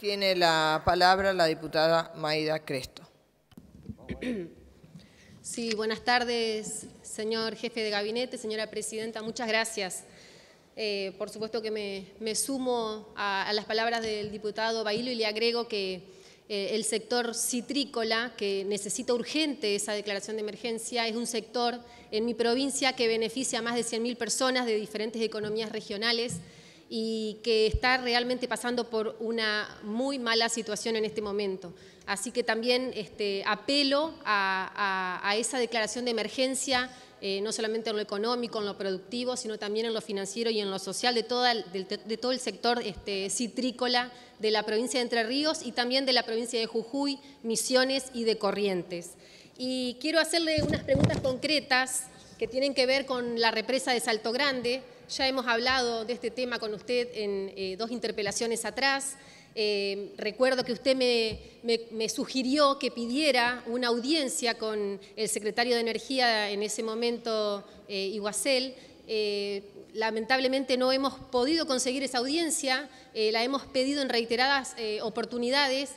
Tiene la palabra la diputada Maida Cresto. Sí, buenas tardes, señor jefe de gabinete, señora presidenta, muchas gracias. Eh, por supuesto que me, sumo a, las palabras del diputado Bailo y le agrego que eh, el sector citrícola, que necesita urgente esa declaración de emergencia, es un sector en mi provincia que beneficia a más de 100.000 personas de diferentes economías regionales y que está realmente pasando por una muy mala situación en este momento. Así que también este, apelo a, esa declaración de emergencia, eh, no solamente en lo económico, en lo productivo, sino también en lo financiero y en lo social de, todo el sector este, citrícola de la provincia de Entre Ríos y también de la provincia de Jujuy, Misiones y de Corrientes. Y quiero hacerle unas preguntas concretas que tienen que ver con la represa de Salto Grande, ya hemos hablado de este tema con usted en eh, dos interpelaciones atrás. Eh, recuerdo que usted me, sugirió que pidiera una audiencia con el secretario de Energía en ese momento, eh, Iguacel. lamentablemente no hemos podido conseguir esa audiencia, la hemos pedido en reiteradas oportunidades.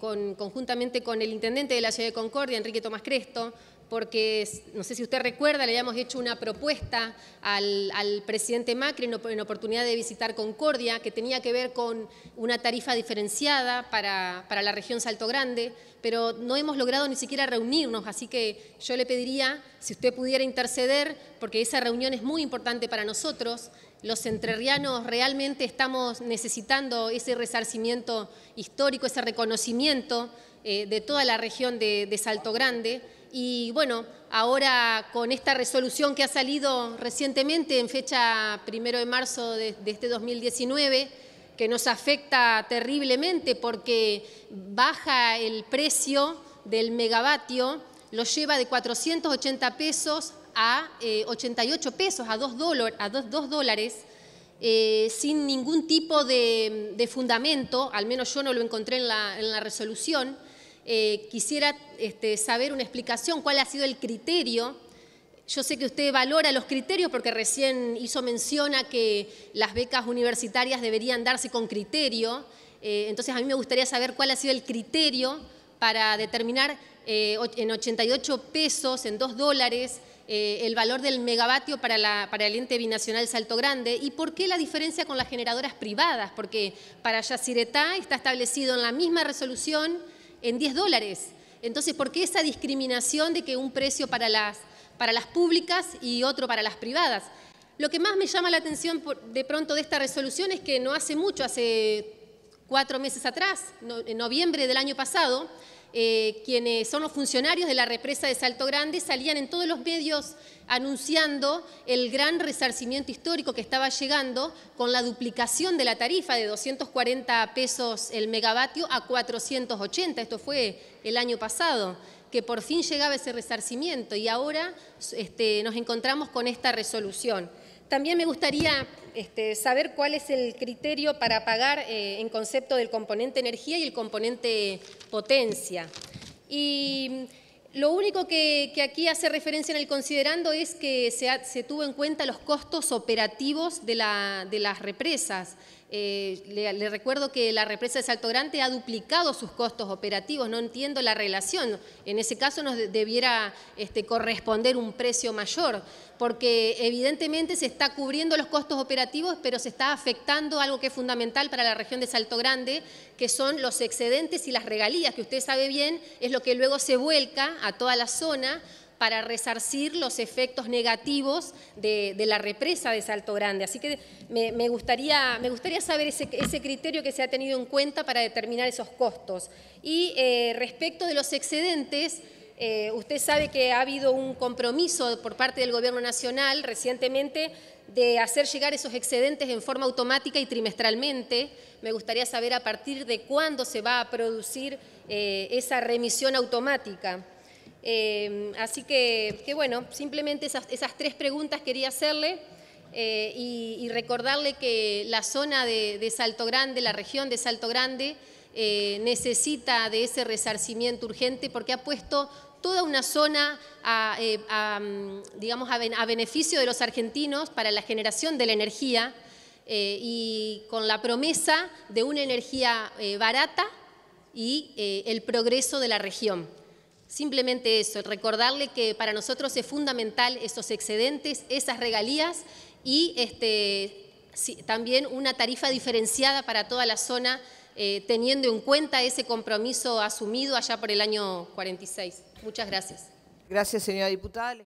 conjuntamente con el intendente de la ciudad de Concordia, Enrique Tomás Cresto, porque no sé si usted recuerda, le habíamos hecho una propuesta al, presidente Macri en, oportunidad de visitar Concordia, que tenía que ver con una tarifa diferenciada para, la región Salto Grande, pero no hemos logrado ni siquiera reunirnos, así que yo le pediría, si usted pudiera interceder, porque esa reunión es muy importante para nosotros, los entrerrianos realmente estamos necesitando ese resarcimiento histórico, ese reconocimiento eh, de toda la región de, de Salto Grande. Y bueno, ahora con esta resolución que ha salido recientemente en fecha primero de marzo de, este 2019, que nos afecta terriblemente porque baja el precio del megavatio, lo lleva de 480 pesos a 88 eh, pesos, a 2 dólares, a eh, sin ningún tipo de, fundamento, al menos yo no lo encontré en la resolución, eh, quisiera este, saber una explicación, cuál ha sido el criterio. Yo sé que usted valora los criterios porque recién hizo mención a que las becas universitarias deberían darse con criterio. Eh, entonces a mí me gustaría saber cuál ha sido el criterio para determinar eh, en 88 pesos, en 2 dólares, el valor del megavatio para, la, para, el ente binacional Salto Grande y por qué la diferencia con las generadoras privadas, porque para Yacyretá está establecido en la misma resolución en 10 dólares. Entonces, ¿por qué esa discriminación de que un precio para las, para las públicas y otro para las privadas? Lo que más me llama la atención de pronto de esta resolución es que no hace mucho, hace cuatro meses atrás, en noviembre del año pasado, eh, quienes son los funcionarios de la represa de Salto Grande, salían en todos los medios anunciando el gran resarcimiento histórico que estaba llegando con la duplicación de la tarifa de 240 pesos el megavatio a 480, esto fue el año pasado que por fin llegaba ese resarcimiento y ahora este, nos encontramos con esta resolución. También me gustaría este, saber cuál es el criterio para pagar eh, en concepto del componente energía y el componente potencia. Y lo único que, aquí hace referencia en el considerando es que se, tuvo en cuenta los costos operativos de las represas. Eh, le, recuerdo que la represa de Salto Grande ha duplicado sus costos operativos, no entiendo la relación. En ese caso nos debiera este, corresponder un precio mayor, porque evidentemente se está cubriendo los costos operativos, pero se está afectando algo que es fundamental para la región de Salto Grande, que son los excedentes y las regalías, que usted sabe bien, es lo que luego se vuelca a toda la zona para resarcir los efectos negativos de, la represa de Salto Grande. Así que me, gustaría, saber ese, criterio que se ha tenido en cuenta para determinar esos costos. Y eh, respecto de los excedentes, eh, usted sabe que ha habido un compromiso por parte del Gobierno Nacional recientemente de hacer llegar esos excedentes en forma automática y trimestralmente. Me gustaría saber a partir de cuándo se va a producir eh, esa remisión automática. Eh, así que, bueno, simplemente esas, tres preguntas quería hacerle eh, y, recordarle que la zona de, Salto Grande, la región de Salto Grande, eh, necesita de ese resarcimiento urgente porque ha puesto toda una zona a, mm, beneficio de los argentinos para la generación de la energía y con la promesa de una energía barata y el progreso de la región. Simplemente eso, recordarle que para nosotros es fundamental esos excedentes, esas regalías y este, también una tarifa diferenciada para toda la zona, eh, teniendo en cuenta ese compromiso asumido allá por el año 46. Muchas gracias. Gracias, señora diputada.